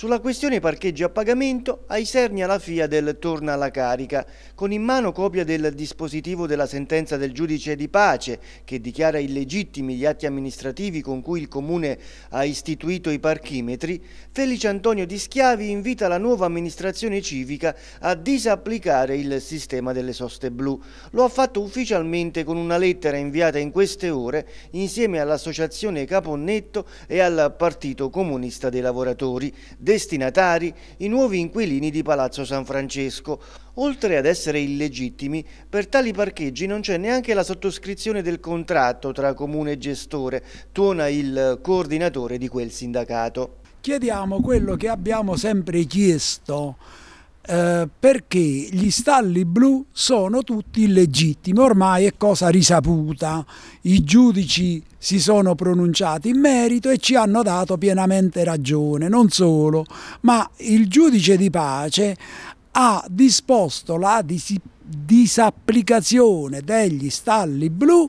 Sulla questione parcheggi a pagamento, ai Serni alla FIA del torna alla carica, con in mano copia del dispositivo della sentenza del giudice di pace che dichiara illegittimi gli atti amministrativi con cui il Comune ha istituito i parchimetri, Felice Antonio Di Schiavi invita la nuova amministrazione civica a disapplicare il sistema delle soste blu. Lo ha fatto ufficialmente con una lettera inviata in queste ore insieme all'Associazione Caponnetto e al Partito Comunista dei Lavoratori destinatari i nuovi inquilini di Palazzo San Francesco. Oltre ad essere illegittimi, per tali parcheggi non c'è neanche la sottoscrizione del contratto tra comune e gestore, tuona il coordinatore di quel sindacato. Chiediamo quello che abbiamo sempre chiesto, eh, perché gli stalli blu sono tutti illegittimi, ormai è cosa risaputa, i giudici si sono pronunciati in merito e ci hanno dato pienamente ragione, non solo, ma il giudice di pace ha disposto la dis disapplicazione degli stalli blu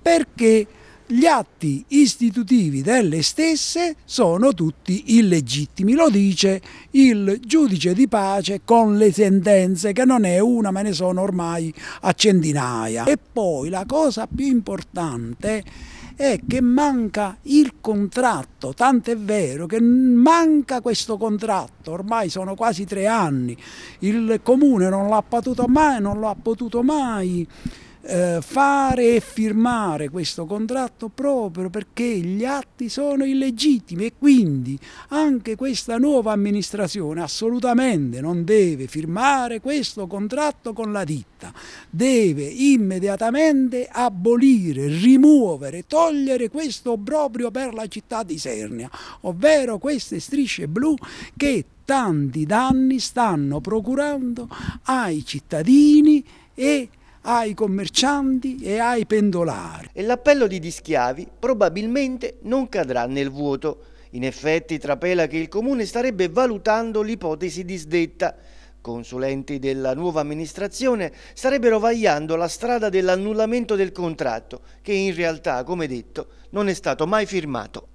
perché gli atti istitutivi delle stesse sono tutti illegittimi, lo dice il giudice di pace con le sentenze che non è una ma ne sono ormai a centinaia. E poi la cosa più importante è che manca il contratto, tanto è vero che manca questo contratto, ormai sono quasi tre anni, il comune non l'ha potuto mai, non l'ha potuto mai eh, fare e firmare questo contratto proprio perché gli atti sono illegittimi e quindi anche questa nuova amministrazione assolutamente non deve firmare questo contratto con la ditta, deve immediatamente abolire, rimuovere, togliere questo proprio per la città di Sernia, ovvero queste strisce blu che tanti danni stanno procurando ai cittadini e ai ai commercianti e ai pendolari. E l'appello di Dischiavi probabilmente non cadrà nel vuoto. In effetti trapela che il Comune starebbe valutando l'ipotesi disdetta. Consulenti della nuova amministrazione starebbero vagliando la strada dell'annullamento del contratto, che in realtà, come detto, non è stato mai firmato.